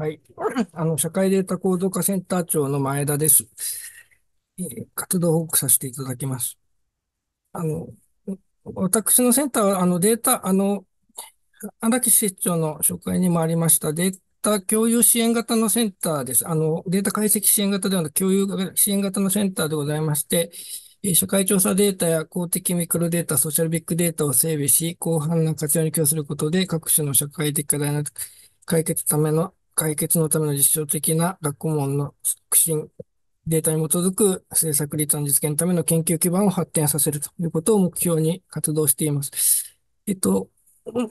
はい。あの、社会データ構造化センター長の前田です。え活動報告させていただきます。あの、私のセンターは、あの、データ、あの、荒木市長の紹介にもありましたデータ共有支援型のセンターです。あの、データ解析支援型ではなく共有支援型のセンターでございまして、え社会調査データや公的ミクロデータ、ソーシャルビッグデータを整備し、広範な活用に供することで、各種の社会的課題の解決ための解決のための実証的な学問の促進、データに基づく政策立案実現のための研究基盤を発展させるということを目標に活動しています。えっと、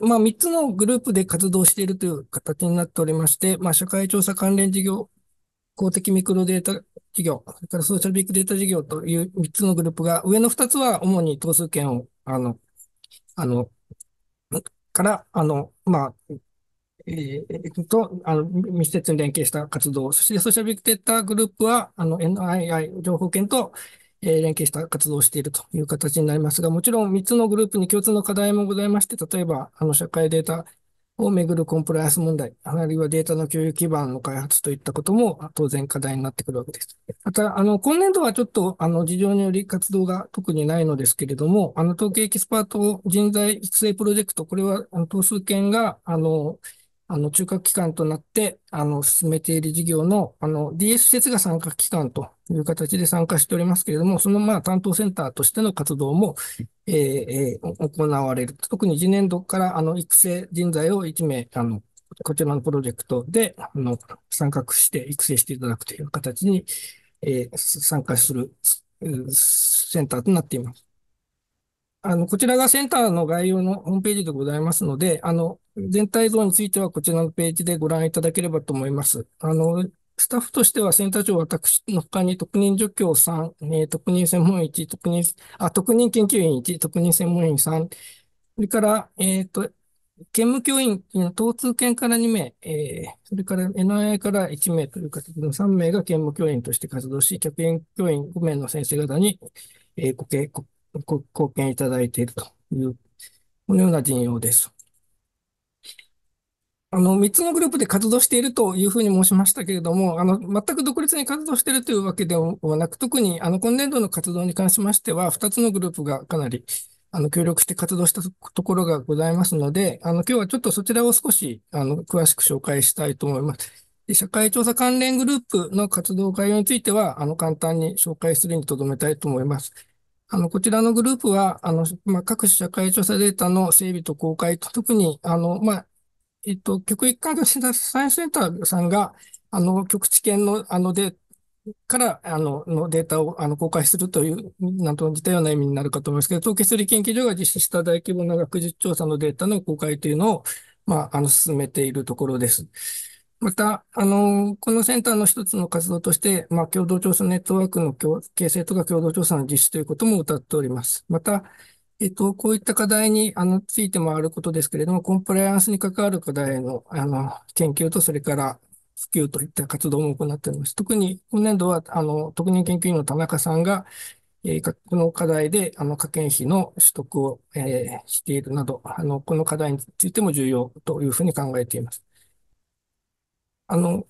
まあ、3つのグループで活動しているという形になっておりまして、まあ、社会調査関連事業、公的ミクロデータ事業、それからソーシャルビッグデータ事業という3つのグループが、上の2つは主に等数権を、あの、あの、から、あの、まあ、えと、あの、密接に連携した活動、そしてソーシャルビッグデータグループは、あの、NII 情報研と、えー、連携した活動をしているという形になりますが、もちろん3つのグループに共通の課題もございまして、例えば、あの、社会データをめぐるコンプライアンス問題、あるいはデータの共有基盤の開発といったことも当然課題になってくるわけです。また、あの、今年度はちょっと、あの、事情により活動が特にないのですけれども、あの、統計エキスパート人材育成プロジェクト、これは、あの、統数研が、あの、あの、中核機関となって、あの、進めている事業の、あの、DS 施設が参加機関という形で参加しておりますけれども、その、まあ、担当センターとしての活動も、えー、えー、行われる。特に次年度から、あの、育成人材を1名、あの、こちらのプロジェクトで、あの、参画して育成していただくという形に、えー、参加するセンターとなっています。あの、こちらがセンターの概要のホームページでございますので、あの、全体像についてはこちらのページでご覧いただければと思います。あの、スタッフとしてはセンター長私の他に特任助教さん、えー、特任専門員1、特任、あ、特任研究員1、特任専門員3、それから、えっ、ー、と、兼務教員、東通研から2名、えー、それから NII から1名という形の3名が兼務教員として活動し、客員教員5名の先生方に、えー、ごご貢献いただいているという、このような陣容です。あの、3つのグループで活動しているというふうに申しましたけれども、あの、全く独立に活動しているというわけではなく、特にあの、今年度の活動に関しましては、2つのグループがかなり、あの、協力して活動したところがございますので、あの、今日はちょっとそちらを少し、あの、詳しく紹介したいと思います。で社会調査関連グループの活動概要については、あの、簡単に紹介するにとどめたいと思います。あの、こちらのグループは、あの、まあ、各社会調査データの整備と公開と、特に、あの、まあ、えっと、局一貫のサイエンスセンターさんが、あの、局地圏の、あの、で、から、あの、のデータを、あの、公開するという、なんと似たような意味になるかと思いますけど、統計処理研究所が実施した大規模な学術調査のデータの公開というのを、まあ、あの、進めているところです。また、あの、このセンターの一つの活動として、まあ、共同調査ネットワークの形成とか共同調査の実施ということも謳っております。また、えっと、こういった課題に、あの、ついてもあることですけれども、コンプライアンスに関わる課題の、あの、研究と、それから普及といった活動も行っております。特に、今年度は、あの、特任研究員の田中さんが、えー、この課題で、あの、科研費の取得を、えー、しているなど、あの、この課題についても重要というふうに考えています。あの、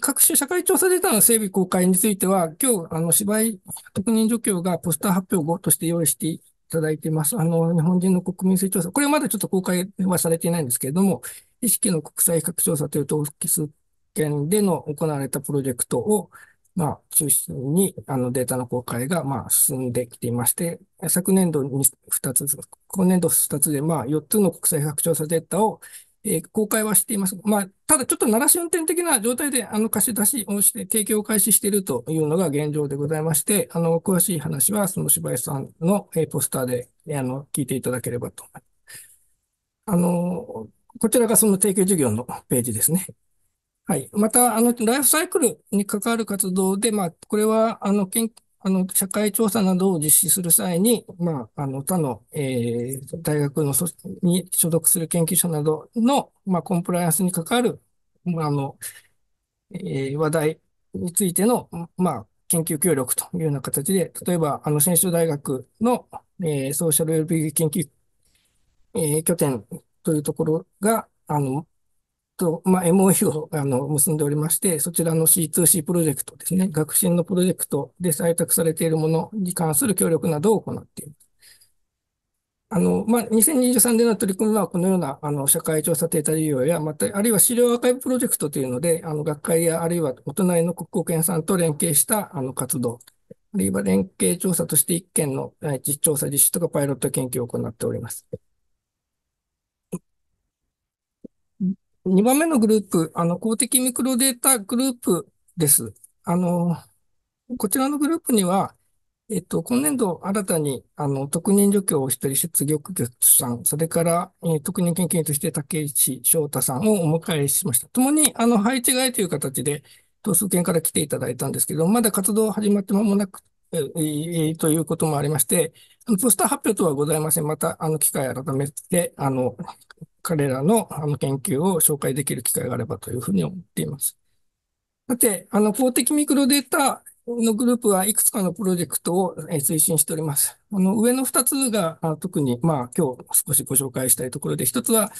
各種社会調査データの整備公開については、今日、あの、芝居特任助教がポスター発表後として用意していただいています。あの、日本人の国民性調査。これはまだちょっと公開はされていないんですけれども、意識の国際比較調査というと、複数県での行われたプロジェクトを、まあ、中心に、あの、データの公開が、まあ、進んできていまして、昨年度に2つ、今年度2つで、まあ、4つの国際比較調査データを、えー、公開はしています。まあ、ただちょっと鳴らし運転的な状態で、あの、貸し出しをして、提供を開始しているというのが現状でございまして、あの、詳しい話は、その芝居さんの、えー、ポスターで、あの、聞いていただければと思います。あの、こちらがその提供事業のページですね。はい。また、あの、ライフサイクルに関わる活動で、まあ、これは、あの、研究、あの、社会調査などを実施する際に、まあ、あの、他の、えー、大学のに所属する研究者などの、まあ、コンプライアンスに関わる、まあ、あの、えー、話題についての、まあ、研究協力というような形で、例えば、あの、専修大学の、えー、ソーシャル l ェルー研究、えー、拠点というところが、あの、と、まあ、MOU をあの結んでおりまして、そちらの C2C プロジェクトですね、学習のプロジェクトで採択されているものに関する協力などを行っています。あの、まあ、2023年の取り組みは、このような、あの、社会調査データ利用や、また、あるいは資料アーカイブプロジェクトというので、あの、学会や、あるいはお隣の国交研さんと連携した、あの、活動、あるいは連携調査として1件の実調査実施とかパイロット研究を行っております。2番目のグループ、あの、公的ミクロデータグループです。あの、こちらのグループには、えっと、今年度新たに、あの、特任助教を一人、出業月さん、それから、えー、特任研究員として竹内翔太さんをお迎えしました。ともに、あの、配置えという形で、東数研から来ていただいたんですけど、まだ活動始まって間もなく、えー、ということもありまして、ポスター発表とはございません。また、あの、機会改めて、あの、彼らのあの研究を紹介できる機会があればというふうに思っています。さて、あの、公的ミクロデータのグループはいくつかのプロジェクトを推進しております。あの、上の2つが特に、まあ、今日少しご紹介したいところで、1つは、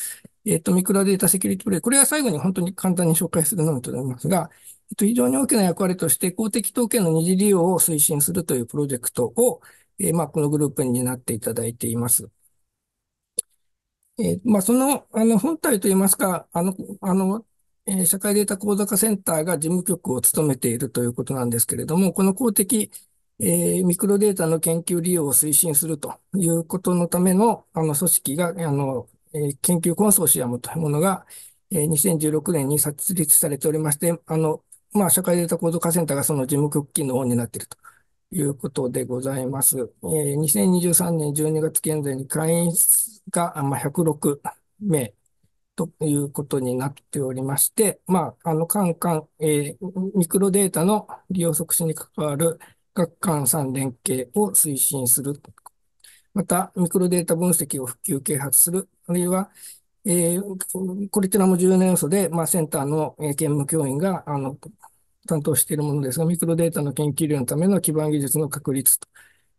えっと、ミクロデータセキュリティプレイ。これは最後に本当に簡単に紹介するのみとなりますが、えっと、非常に大きな役割として公的統計の二次利用を推進するというプロジェクトを、えー、まあ、このグループに担っていただいています。えー、まあ、その、あの、本体といいますか、あの、あの、社会データ構造化センターが事務局を務めているということなんですけれども、この公的、えー、ミクロデータの研究利用を推進するということのための、あの、組織が、あの、えー、研究コンソーシアムというものが、えー、2016年に設立されておりまして、あの、まあ、社会データ構造化センターがその事務局機能になっていると。いうことでございます。えー、2023年12月現在に会員が、まあ、106名ということになっておりまして、まあ、あの、カンカン、えー、ミクロデータの利用促進に関わる学さん連携を推進する。また、ミクロデータ分析を普及啓発する。あるいは、えー、これってのも重要な要素で、まあ、センターの、えー、兼務教員が、あの、担当しているものですが、ミクロデータの研究量のための基盤技術の確立と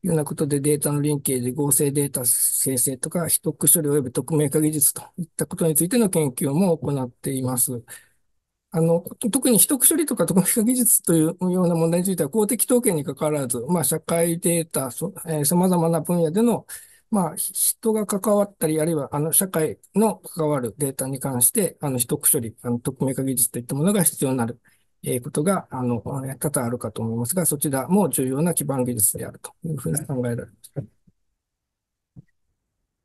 いうようなことで、データのリンケージ、合成データ生成とか、秘匿処理及び匿名化技術といったことについての研究も行っています。あの、特に秘匿処理とか匿名化技術というような問題については、公的統計に関わらず、まあ、社会データ、そえざ様々な分野での、まあ、人が関わったり、あるいは、あの、社会の関わるデータに関して、あの、秘匿処理、あの、匿名化技術といったものが必要になるえことが、あの、多々あるかと思いますが、そちらも重要な基盤技術であるというふうに考えられます。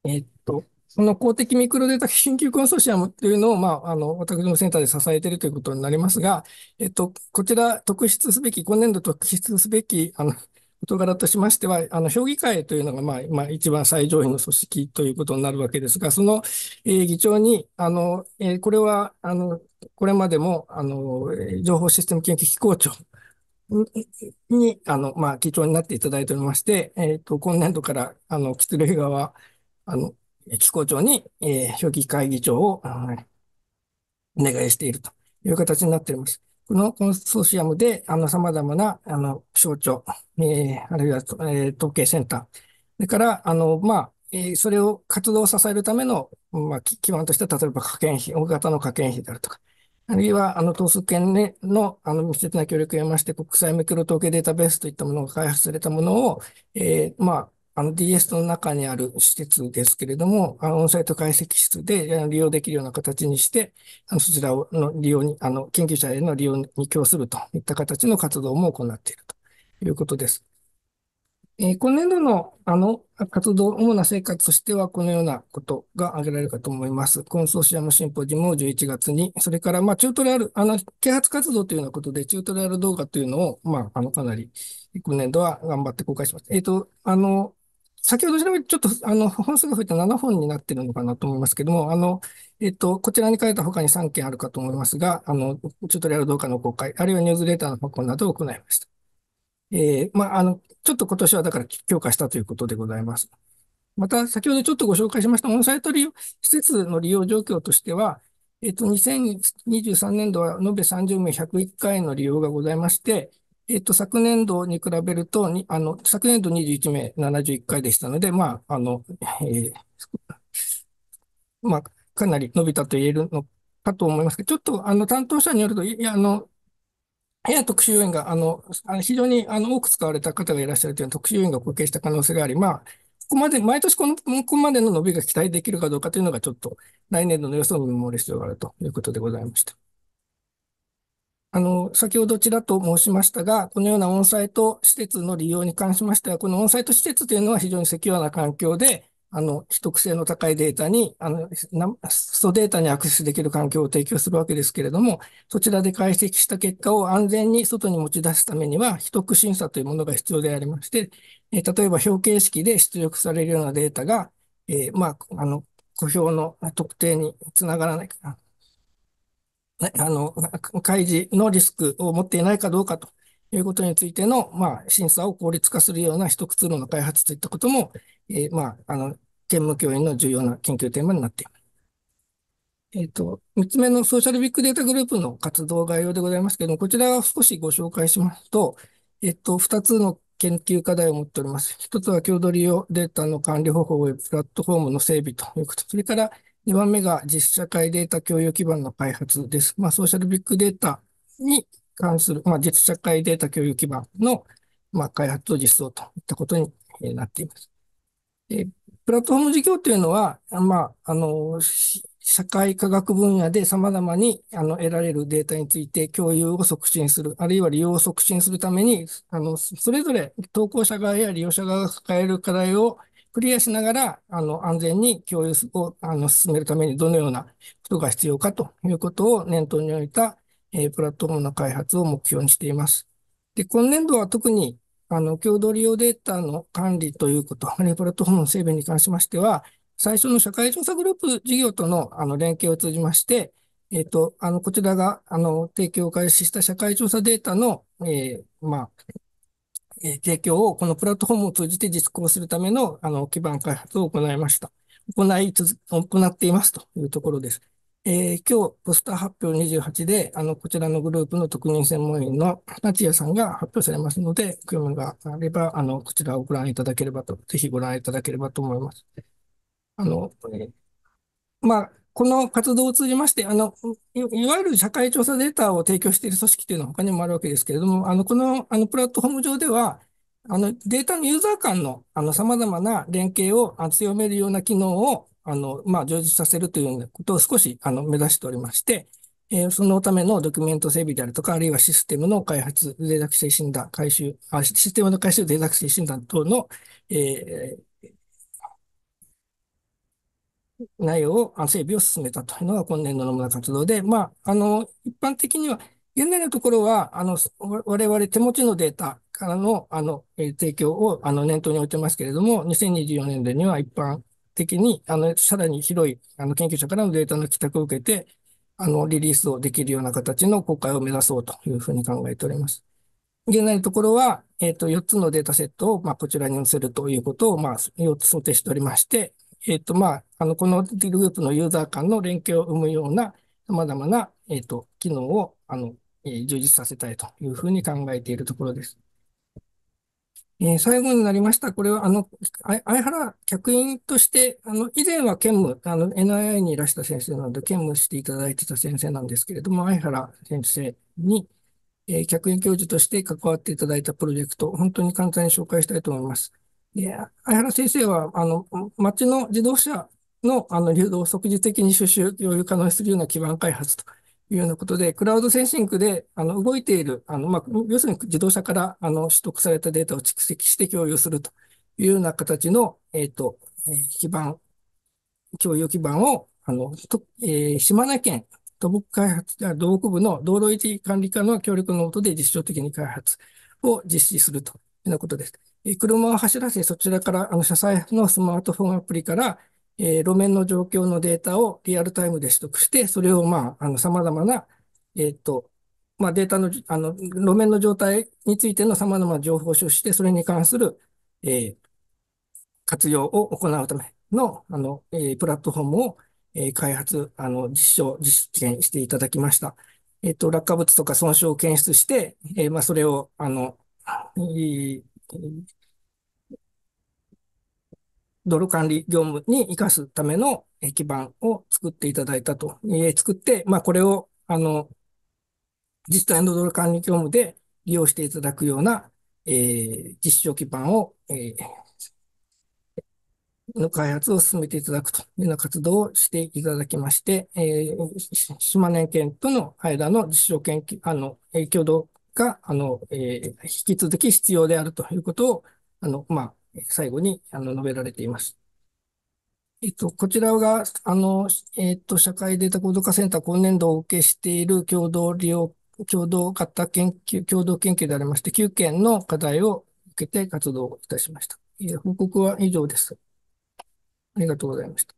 えっと、その公的ミクロデータ研究コンソーシアムというのを、まあ、あの、私のセンターで支えているということになりますが、えっと、こちら特筆すべき、今年度特筆すべき、あの、事柄としましては、あの、評議会というのが、まあ、まあ、一番最上位の組織ということになるわけですが、その、えー、議長に、あの、えー、これは、あの、これまでも、あの、情報システム研究機構長に、あの、まあ、機長になっていただいておりまして、えっ、ー、と、今年度から、あの、吉類川、あの、機構長に、えー、表記会議長を、お願いしているという形になっております。このコンソーシアムで、あの、様々な、あの、省庁、えー、あるいは、えー、統計センター、それから、あの、まあ、えー、それを活動を支えるための、まあ、基盤として、例えば、科研費、大型の科研費であるとか、あるいは、あの、統数圏の、あの、密接な協力を得まして、国際ミクロ統計データベースといったものが開発されたものを、えー、まあ、あの DS の中にある施設ですけれども、あの、オンサイト解析室で利用できるような形にして、あの、そちらの利用に、あの、研究者への利用に供するといった形の活動も行っているということです。えー、今年度の、あの、活動、主な成果としては、このようなことが挙げられるかと思います。コンソーシアムシンポジムを11月に、それから、まあ、チュートリアル、あの、啓発活動というようなことで、チュートリアル動画というのを、まあ、あの、かなり、今年度は頑張って公開します。えっ、と、あの、先ほど調べて、ちょっと、あの、本数が増えて7本になってるのかなと思いますけども、あの、えっ、と、こちらに書いた他に3件あるかと思いますが、あの、チュートリアル動画の公開、あるいはニュースレターの発行などを行いました。えー、まあ、あの、ちょっと今年はだから強化したということでございます。また、先ほどちょっとご紹介しましたオンサイト利用施設の利用状況としては、えっと、2023年度は延べ30名101回の利用がございまして、えっと、昨年度に比べると、あの、昨年度21名71回でしたので、まあ、あの、えー、まあ、かなり伸びたと言えるのかと思いますけど、ちょっと、あの、担当者によると、いや、あの、や特殊要因が、あの、あの非常にあの多く使われた方がいらっしゃるというのは特殊要因が貢献した可能性があり、まあ、ここまで、毎年この、ここまでの伸びが期待できるかどうかというのが、ちょっと来年度の予想を見守る必要があるということでございました。あの、先ほどちらっと申しましたが、このようなオンサイト施設の利用に関しましては、このオンサイト施設というのは非常にセキュアな環境で、あの、秘匿性の高いデータに、あの、ストデータにアクセスできる環境を提供するわけですけれども、そちらで解析した結果を安全に外に持ち出すためには、秘匿審査というものが必要でありまして、えー、例えば表形式で出力されるようなデータが、えー、まあ、あの、小表の特定につながらないかな。あの、開示のリスクを持っていないかどうかということについての、まあ、審査を効率化するような一匿ツの開発といったことも、えー、まあ、あの、兼務教員の重要な研究テーマになっています。えっ、ー、と、三つ目のソーシャルビッグデータグループの活動概要でございますけれども、こちらを少しご紹介しますと、えっ、ー、と、二つの研究課題を持っております。一つは共同利用データの管理方法及びプラットフォームの整備ということ。それから2番目が実社会データ共有基盤の開発です。まあ、ソーシャルビッグデータに関する、まあ、実社会データ共有基盤の、まあ、開発と実装といったことになっています。でプラットフォーム事業というのは、まあ、あの、社会科学分野で様々にあの得られるデータについて共有を促進する、あるいは利用を促進するために、あの、それぞれ投稿者側や利用者側が抱える課題をクリアしながら、あの、安全に共有をあの進めるためにどのようなことが必要かということを念頭に置いたえプラットフォームの開発を目標にしています。で、今年度は特に、あの、共同利用データの管理ということ、マネープラットフォームの整備に関しましては、最初の社会調査グループ事業とのあの連携を通じまして、えっ、ー、と、あの、こちらが、あの、提供を開始した社会調査データの、えー、まあ、えー、提供をこのプラットフォームを通じて実行するための、あの、基盤開発を行いました。行いつ、行っていますというところです。えー、今日、ポスター発表28で、あの、こちらのグループの特任専門員の夏也さんが発表されますので、興味があれば、あの、こちらをご覧いただければと、ぜひご覧いただければと思います。あの、えー、まあ、この活動を通じまして、あの、いわゆる社会調査データを提供している組織というのは他にもあるわけですけれども、あの、この、あの、プラットフォーム上では、あの、データのユーザー間の、あの、様々な連携を強めるような機能を、あの、まあ、充実させるというようなことを少し、あの、目指しておりまして、えー、そのためのドキュメント整備であるとか、あるいはシステムの開発、脆弱性診断、回収、あシステムの回収、脆弱性診断等の、えー、内容を、整備を進めたというのが今年度の主な活動で、まあ、あの、一般的には、現在のところは、あの、我々手持ちのデータからの、あの、えー、提供を、あの、念頭に置いてますけれども、2024年度には一般的に、あの、さらに広い、あの、研究者からのデータの帰宅を受けて、あの、リリースをできるような形の公開を目指そうというふうに考えております。現在のところは、えっ、ー、と、4つのデータセットを、まあ、こちらに載せるということを、まあ、想定しておりまして、えっ、ー、と、まあ、あの、このディグループのユーザー間の連携を生むような、様々な、えっ、ー、と、機能を、あの、えー、充実させたいというふうに考えているところです。えー最後になりました。これは、あの、相原客員として、あの、以前は兼務、あの、NII にいらした先生なので、兼務していただいてた先生なんですけれども、相原先生に、えー客員教授として関わっていただいたプロジェクト、本当に簡単に紹介したいと思います。で、相原先生は、あの、町の自動車の、あの、流動を即時的に収集、共有可能にするような基盤開発とかいうようなことで、クラウドセンシングで、あの、動いている、あの、まあ、要するに自動車から、あの、取得されたデータを蓄積して共有するというような形の、えっ、ー、と、えー、基盤、共有基盤を、あの、とえー、島根県土木開発、土木部の道路維持管理課の協力のもとで実証的に開発を実施するというようなことです。車を走らせ、そちらから、あの、車載のスマートフォンアプリから、えー、路面の状況のデータをリアルタイムで取得して、それを、まあ、の、様々な、えっ、ー、と、まあ、データの、あの、路面の状態についての様々な情報を収集して、それに関する、えー、活用を行うための、あの、えー、プラットフォームを、えー、開発、あの、実証、実験していただきました。えっ、ー、と、落下物とか損傷を検出して、えー、まあ、それを、あの、えー、ドル管理業務に活かすための基盤を作っていただいたと、えー、作って、まあ、これを、あの、実際のドル管理業務で利用していただくような、えー、実証基盤を、えー、の開発を進めていただくというような活動をしていただきまして、えー、島根県との間の実証研究、あの、共同が、あの、えー、引き続き必要であるということを、あの、まあ、最後にあの述べられています。えっと、こちらが、あの、えっと、社会データ構造化センター今年度を受けしている共同利用、共同型研究、共同研究でありまして、9件の課題を受けて活動いたしました。報告は以上です。ありがとうございました。